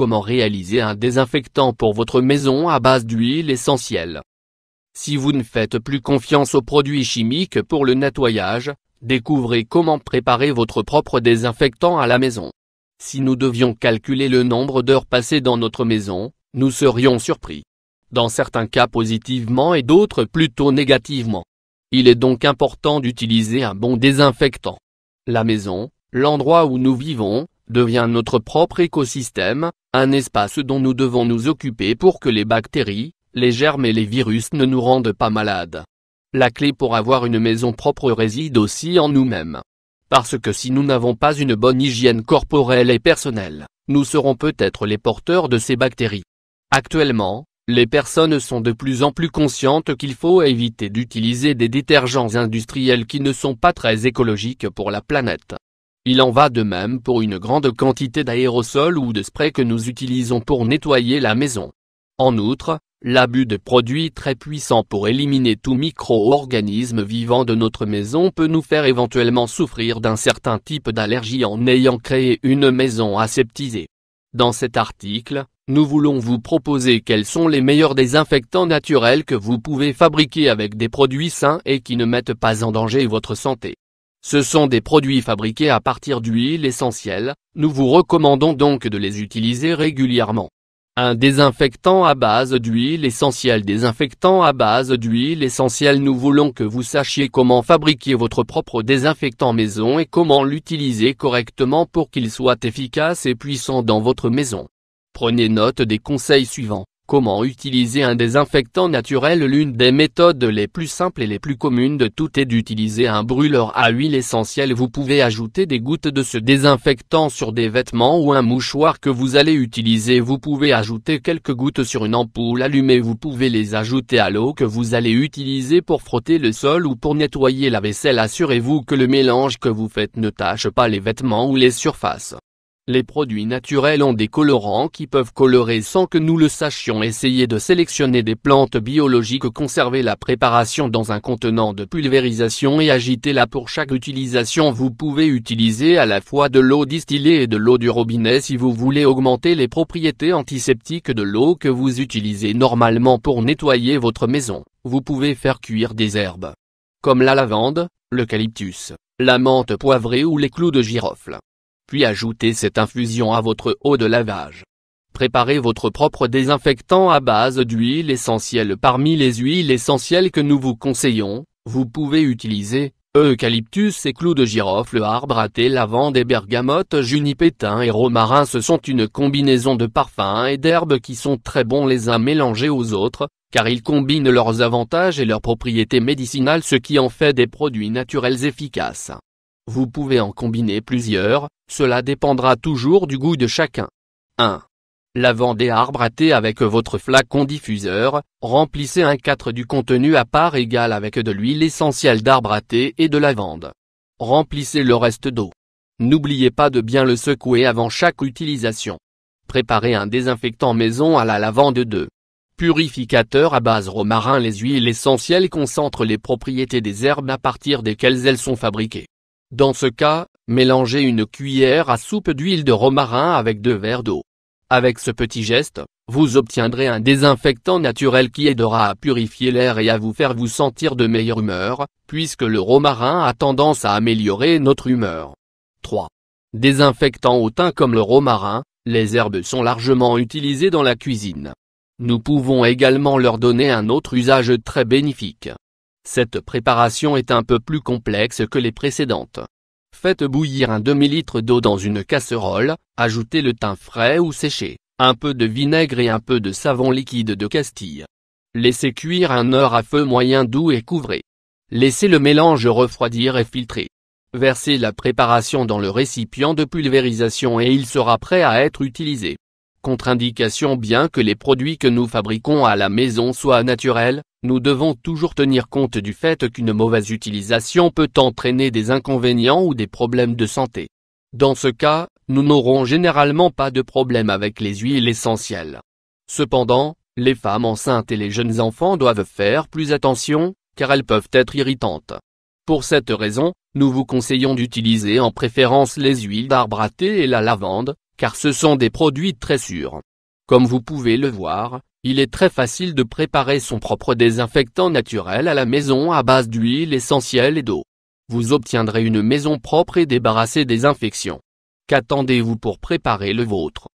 Comment réaliser un désinfectant pour votre maison à base d'huile essentielle Si vous ne faites plus confiance aux produits chimiques pour le nettoyage, découvrez comment préparer votre propre désinfectant à la maison. Si nous devions calculer le nombre d'heures passées dans notre maison, nous serions surpris. Dans certains cas positivement et d'autres plutôt négativement. Il est donc important d'utiliser un bon désinfectant. La maison, l'endroit où nous vivons, devient notre propre écosystème, un espace dont nous devons nous occuper pour que les bactéries, les germes et les virus ne nous rendent pas malades. La clé pour avoir une maison propre réside aussi en nous-mêmes. Parce que si nous n'avons pas une bonne hygiène corporelle et personnelle, nous serons peut-être les porteurs de ces bactéries. Actuellement, les personnes sont de plus en plus conscientes qu'il faut éviter d'utiliser des détergents industriels qui ne sont pas très écologiques pour la planète. Il en va de même pour une grande quantité d'aérosols ou de sprays que nous utilisons pour nettoyer la maison. En outre, l'abus de produits très puissants pour éliminer tout micro-organisme vivant de notre maison peut nous faire éventuellement souffrir d'un certain type d'allergie en ayant créé une maison aseptisée. Dans cet article, nous voulons vous proposer quels sont les meilleurs désinfectants naturels que vous pouvez fabriquer avec des produits sains et qui ne mettent pas en danger votre santé. Ce sont des produits fabriqués à partir d'huile essentielle, nous vous recommandons donc de les utiliser régulièrement. Un désinfectant à base d'huile essentielle Désinfectant à base d'huile essentielle Nous voulons que vous sachiez comment fabriquer votre propre désinfectant maison et comment l'utiliser correctement pour qu'il soit efficace et puissant dans votre maison. Prenez note des conseils suivants. Comment utiliser un désinfectant naturel L'une des méthodes les plus simples et les plus communes de tout est d'utiliser un brûleur à huile essentielle. Vous pouvez ajouter des gouttes de ce désinfectant sur des vêtements ou un mouchoir que vous allez utiliser. Vous pouvez ajouter quelques gouttes sur une ampoule allumée. Vous pouvez les ajouter à l'eau que vous allez utiliser pour frotter le sol ou pour nettoyer la vaisselle. Assurez-vous que le mélange que vous faites ne tâche pas les vêtements ou les surfaces. Les produits naturels ont des colorants qui peuvent colorer sans que nous le sachions. Essayez de sélectionner des plantes biologiques, conservez la préparation dans un contenant de pulvérisation et agitez-la pour chaque utilisation. Vous pouvez utiliser à la fois de l'eau distillée et de l'eau du robinet si vous voulez augmenter les propriétés antiseptiques de l'eau que vous utilisez normalement pour nettoyer votre maison. Vous pouvez faire cuire des herbes comme la lavande, l'eucalyptus, la menthe poivrée ou les clous de girofle puis ajoutez cette infusion à votre eau de lavage. Préparez votre propre désinfectant à base d'huile essentielle parmi les huiles essentielles que nous vous conseillons, vous pouvez utiliser eucalyptus et clous de girofle arbre à thé lavande et bergamote junipétain et romarin ce sont une combinaison de parfums et d'herbes qui sont très bons les uns mélangés aux autres, car ils combinent leurs avantages et leurs propriétés médicinales ce qui en fait des produits naturels efficaces. Vous pouvez en combiner plusieurs, cela dépendra toujours du goût de chacun. 1. Lavande et arbres à thé avec votre flacon diffuseur, remplissez un 4 du contenu à part égale avec de l'huile essentielle d'arbre à thé et de lavande. Remplissez le reste d'eau. N'oubliez pas de bien le secouer avant chaque utilisation. Préparez un désinfectant maison à la lavande 2. Purificateur à base romarin Les huiles essentielles concentrent les propriétés des herbes à partir desquelles elles sont fabriquées. Dans ce cas, mélangez une cuillère à soupe d'huile de romarin avec deux verres d'eau. Avec ce petit geste, vous obtiendrez un désinfectant naturel qui aidera à purifier l'air et à vous faire vous sentir de meilleure humeur, puisque le romarin a tendance à améliorer notre humeur. 3. Désinfectant au thym comme le romarin, les herbes sont largement utilisées dans la cuisine. Nous pouvons également leur donner un autre usage très bénéfique. Cette préparation est un peu plus complexe que les précédentes. Faites bouillir un demi-litre d'eau dans une casserole, ajoutez le thym frais ou séché, un peu de vinaigre et un peu de savon liquide de Castille. Laissez cuire un heure à feu moyen doux et couvrez. Laissez le mélange refroidir et filtrer. Versez la préparation dans le récipient de pulvérisation et il sera prêt à être utilisé. Contre-indication Bien que les produits que nous fabriquons à la maison soient naturels, nous devons toujours tenir compte du fait qu'une mauvaise utilisation peut entraîner des inconvénients ou des problèmes de santé. Dans ce cas, nous n'aurons généralement pas de problème avec les huiles essentielles. Cependant, les femmes enceintes et les jeunes enfants doivent faire plus attention, car elles peuvent être irritantes. Pour cette raison, nous vous conseillons d'utiliser en préférence les huiles d'arbre à thé et la lavande, car ce sont des produits très sûrs. Comme vous pouvez le voir, il est très facile de préparer son propre désinfectant naturel à la maison à base d'huile essentielle et d'eau. Vous obtiendrez une maison propre et débarrassée des infections. Qu'attendez-vous pour préparer le vôtre